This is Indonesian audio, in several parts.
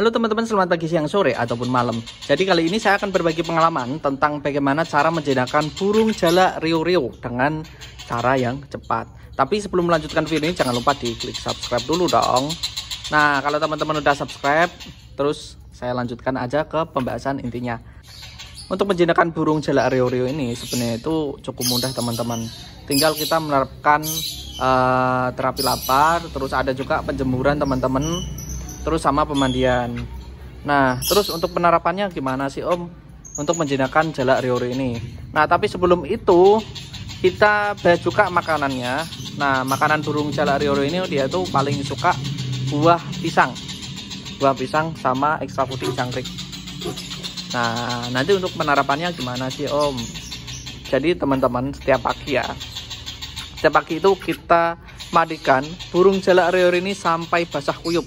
Halo teman-teman, selamat pagi, siang, sore, ataupun malam. Jadi kali ini saya akan berbagi pengalaman tentang bagaimana cara menjenakan burung jala rio rio dengan cara yang cepat. Tapi sebelum melanjutkan video ini, jangan lupa di klik subscribe dulu dong. Nah, kalau teman-teman udah subscribe, terus saya lanjutkan aja ke pembahasan intinya. Untuk menjenakan burung jala rio rio ini sebenarnya itu cukup mudah teman-teman. Tinggal kita menerapkan uh, terapi lapar, terus ada juga penjemuran teman-teman terus sama pemandian nah terus untuk penerapannya gimana sih om untuk menjinakkan jala riori ini nah tapi sebelum itu kita juga makanannya nah makanan burung jala riori ini dia tuh paling suka buah pisang buah pisang sama ekstra putih jangkrik nah nanti untuk penerapannya gimana sih om jadi teman-teman setiap pagi ya setiap pagi itu kita mandikan burung jala riori ini sampai basah kuyup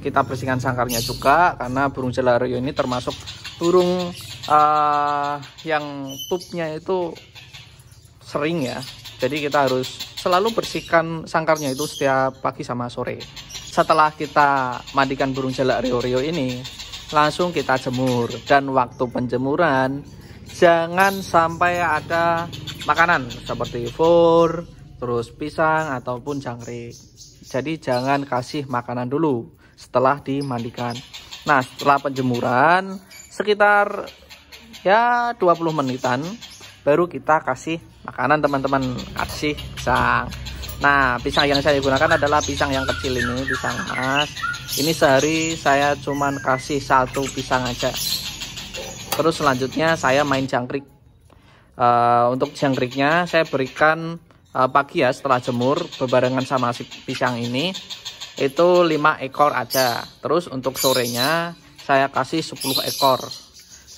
kita bersihkan sangkarnya juga karena burung celario ini termasuk burung uh, yang pupnya itu sering ya jadi kita harus selalu bersihkan sangkarnya itu setiap pagi sama sore setelah kita mandikan burung rio rio ini langsung kita jemur dan waktu penjemuran jangan sampai ada makanan seperti fur terus pisang ataupun jangkrik jadi jangan kasih makanan dulu setelah dimandikan. Nah, setelah penjemuran sekitar ya 20 menitan baru kita kasih makanan teman-teman kasih pisang nah pisang yang saya gunakan adalah pisang yang kecil ini pisang mas. ini sehari saya cuman kasih satu pisang aja terus selanjutnya saya main jangkrik uh, untuk jangkriknya saya berikan uh, pagi ya setelah jemur berbarengan sama si pisang ini itu 5 ekor aja terus untuk sorenya saya kasih 10 ekor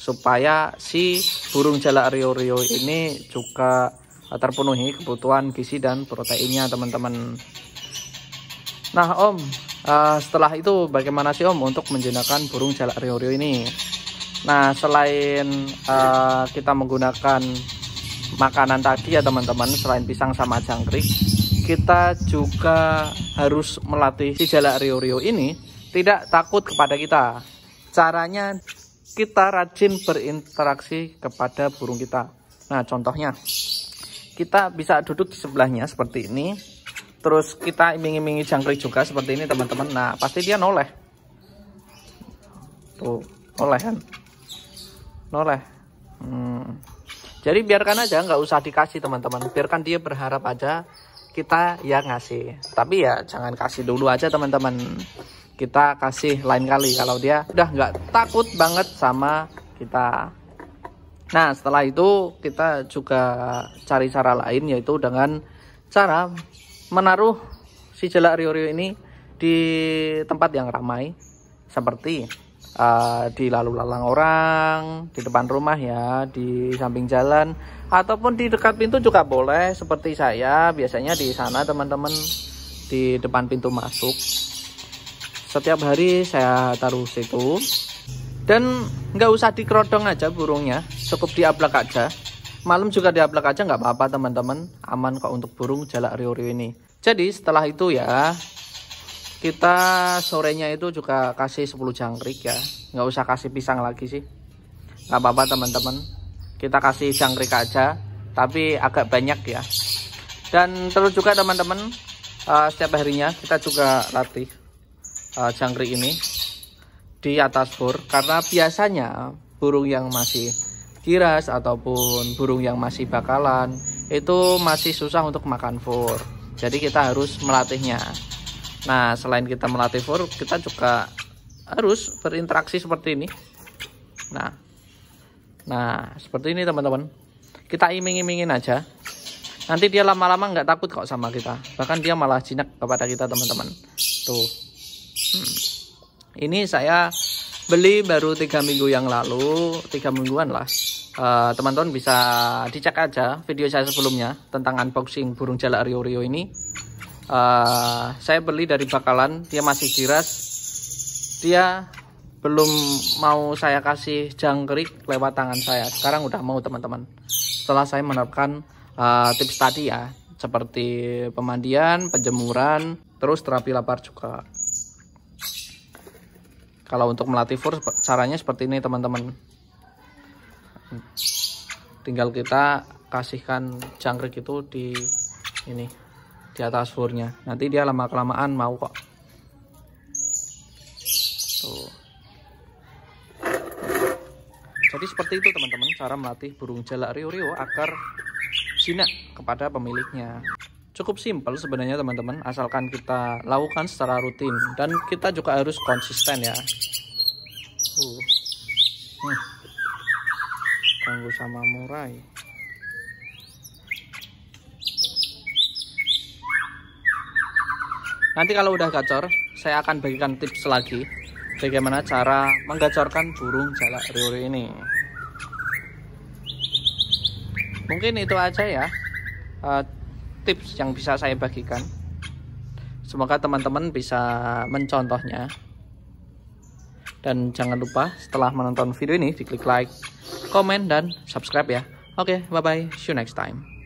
supaya si burung jala rio-rio ini juga terpenuhi kebutuhan gizi dan proteinnya teman-teman nah om uh, setelah itu bagaimana sih om untuk menjenakan burung jala rio-rio ini nah selain uh, kita menggunakan makanan tadi ya teman-teman selain pisang sama jangkrik kita juga harus melatih si jalak rio-rio ini tidak takut kepada kita. Caranya kita rajin berinteraksi kepada burung kita. Nah, contohnya kita bisa duduk di sebelahnya seperti ini. Terus kita iming-imingi jangkrik juga seperti ini, teman-teman. Nah, pasti dia noleh. Tuh, noleh kan? Noleh. Hmm. Jadi biarkan aja, nggak usah dikasih teman-teman. Biarkan dia berharap aja kita ya ngasih. Tapi ya jangan kasih dulu aja teman-teman. Kita kasih lain kali kalau dia udah nggak takut banget sama kita. Nah setelah itu kita juga cari cara lain yaitu dengan cara menaruh si jelak rio-rio ini di tempat yang ramai seperti uh, di lalu lalang orang, di depan rumah ya, di samping jalan, ataupun di dekat pintu juga boleh. Seperti saya biasanya di sana teman-teman di depan pintu masuk. Setiap hari saya taruh situ dan nggak usah dikerodong aja burungnya, cukup diablak aja. Malam juga diablak aja nggak apa-apa teman-teman, aman kok untuk burung jalak rio-rio ini. Jadi setelah itu ya kita sorenya itu juga kasih 10 jangkrik ya nggak usah kasih pisang lagi sih nggak apa-apa teman-teman kita kasih jangkrik aja tapi agak banyak ya dan terus juga teman-teman uh, setiap harinya kita juga latih uh, jangkrik ini di atas bor karena biasanya burung yang masih kiras ataupun burung yang masih bakalan itu masih susah untuk makan fur jadi kita harus melatihnya Nah, selain kita melatih fur, kita juga harus berinteraksi seperti ini. Nah, nah seperti ini teman-teman. Kita iming-imingin aja. Nanti dia lama-lama nggak takut kok sama kita. Bahkan dia malah jinak kepada kita teman-teman. Tuh. Hmm. Ini saya beli baru tiga minggu yang lalu, tiga mingguan lah. Eh, teman-teman uh, bisa dicek aja video saya sebelumnya tentang unboxing burung jala rio rio ini uh, saya beli dari bakalan dia masih giras dia belum mau saya kasih jangkrik lewat tangan saya sekarang udah mau teman-teman setelah saya menerapkan uh, tips tadi ya seperti pemandian penjemuran terus terapi lapar juga kalau untuk melatih fur caranya seperti ini teman-teman tinggal kita kasihkan jangkrik itu di ini di atas furnya nanti dia lama kelamaan mau kok tuh jadi seperti itu teman-teman cara melatih burung jalak rio-rio agar jinak kepada pemiliknya cukup simpel sebenarnya teman-teman asalkan kita lakukan secara rutin dan kita juga harus konsisten ya uh. hmm. ganggu sama murai Nanti kalau udah gacor, saya akan bagikan tips lagi bagaimana cara menggacorkan burung jalak riuri ini. Mungkin itu aja ya eh, tips yang bisa saya bagikan. Semoga teman-teman bisa mencontohnya. Dan jangan lupa setelah menonton video ini diklik like, komen, dan subscribe ya. Oke, okay, bye-bye. See you next time.